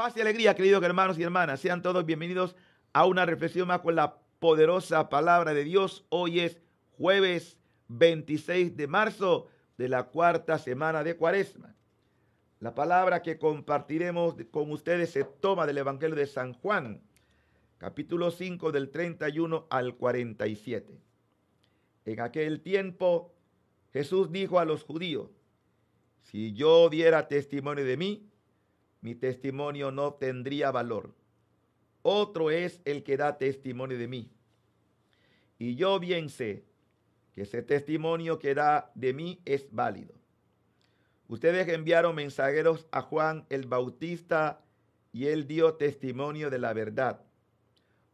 Paz y alegría, queridos hermanos y hermanas. Sean todos bienvenidos a una reflexión más con la poderosa palabra de Dios. Hoy es jueves 26 de marzo de la cuarta semana de Cuaresma. La palabra que compartiremos con ustedes se toma del Evangelio de San Juan, capítulo 5 del 31 al 47. En aquel tiempo Jesús dijo a los judíos, si yo diera testimonio de mí, mi testimonio no tendría valor. Otro es el que da testimonio de mí. Y yo bien sé que ese testimonio que da de mí es válido. Ustedes enviaron mensajeros a Juan el Bautista y él dio testimonio de la verdad.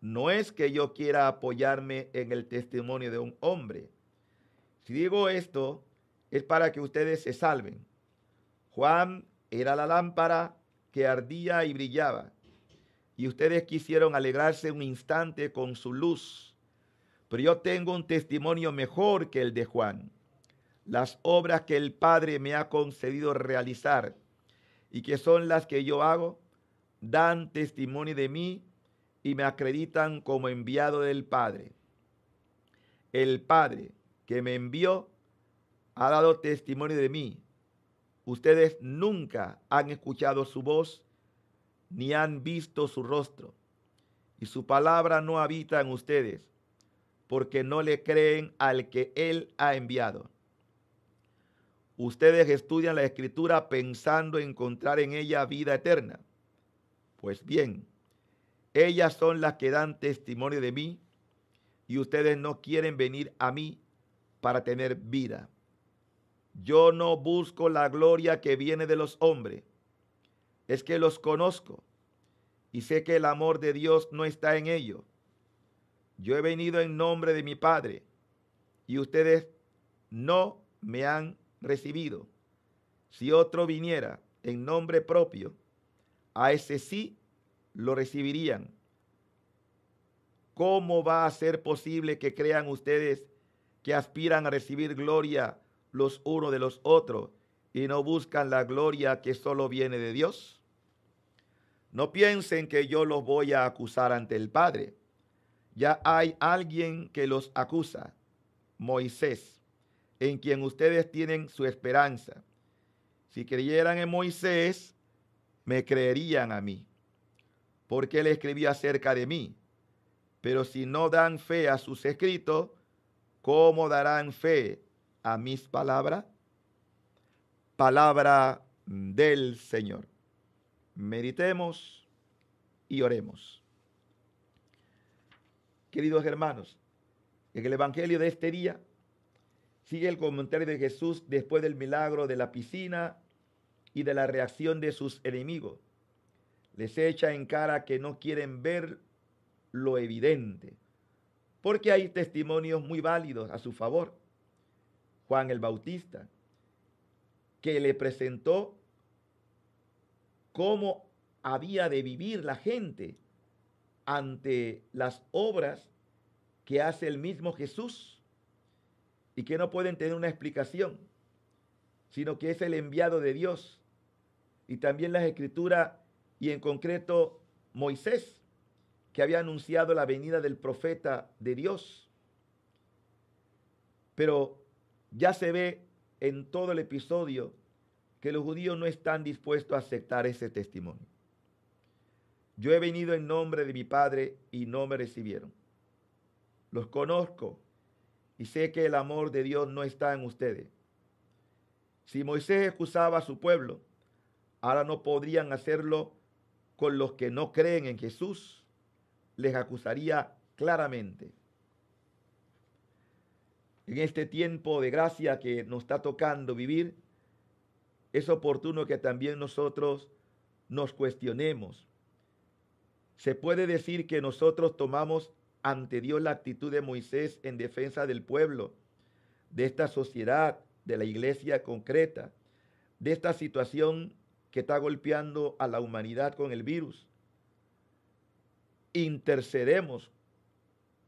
No es que yo quiera apoyarme en el testimonio de un hombre. Si digo esto, es para que ustedes se salven. Juan era la lámpara que ardía y brillaba, y ustedes quisieron alegrarse un instante con su luz. Pero yo tengo un testimonio mejor que el de Juan. Las obras que el Padre me ha concedido realizar y que son las que yo hago, dan testimonio de mí y me acreditan como enviado del Padre. El Padre que me envió ha dado testimonio de mí Ustedes nunca han escuchado su voz ni han visto su rostro, y su palabra no habita en ustedes, porque no le creen al que Él ha enviado. Ustedes estudian la escritura pensando encontrar en ella vida eterna. Pues bien, ellas son las que dan testimonio de mí, y ustedes no quieren venir a mí para tener vida. Yo no busco la gloria que viene de los hombres. Es que los conozco y sé que el amor de Dios no está en ellos. Yo he venido en nombre de mi Padre y ustedes no me han recibido. Si otro viniera en nombre propio, a ese sí lo recibirían. ¿Cómo va a ser posible que crean ustedes que aspiran a recibir gloria los unos de los otros y no buscan la gloria que solo viene de Dios? No piensen que yo los voy a acusar ante el Padre. Ya hay alguien que los acusa, Moisés, en quien ustedes tienen su esperanza. Si creyeran en Moisés, me creerían a mí, porque él escribió acerca de mí. Pero si no dan fe a sus escritos, ¿cómo darán fe a mis palabras? Palabra del Señor. Meditemos y oremos. Queridos hermanos, en el Evangelio de este día sigue el comentario de Jesús después del milagro de la piscina y de la reacción de sus enemigos. Les echa en cara que no quieren ver lo evidente, porque hay testimonios muy válidos a su favor Juan el Bautista, que le presentó cómo había de vivir la gente ante las obras que hace el mismo Jesús y que no pueden tener una explicación, sino que es el enviado de Dios. Y también las escrituras y en concreto Moisés, que había anunciado la venida del profeta de Dios. Pero ya se ve en todo el episodio que los judíos no están dispuestos a aceptar ese testimonio. Yo he venido en nombre de mi Padre y no me recibieron. Los conozco y sé que el amor de Dios no está en ustedes. Si Moisés excusaba a su pueblo, ahora no podrían hacerlo con los que no creen en Jesús. Les acusaría claramente en este tiempo de gracia que nos está tocando vivir, es oportuno que también nosotros nos cuestionemos. Se puede decir que nosotros tomamos ante Dios la actitud de Moisés en defensa del pueblo, de esta sociedad, de la iglesia concreta, de esta situación que está golpeando a la humanidad con el virus. Intercedemos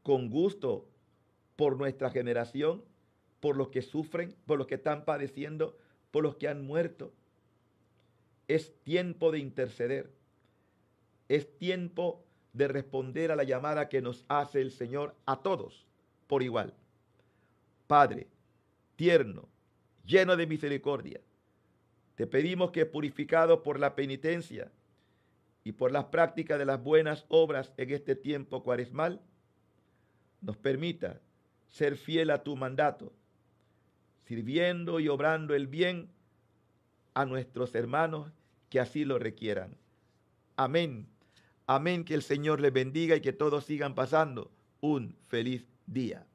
con gusto por nuestra generación, por los que sufren, por los que están padeciendo, por los que han muerto. Es tiempo de interceder. Es tiempo de responder a la llamada que nos hace el Señor a todos por igual. Padre, tierno, lleno de misericordia, te pedimos que purificado por la penitencia y por las prácticas de las buenas obras en este tiempo cuaresmal, nos permita ser fiel a tu mandato, sirviendo y obrando el bien a nuestros hermanos que así lo requieran. Amén. Amén, que el Señor les bendiga y que todos sigan pasando un feliz día.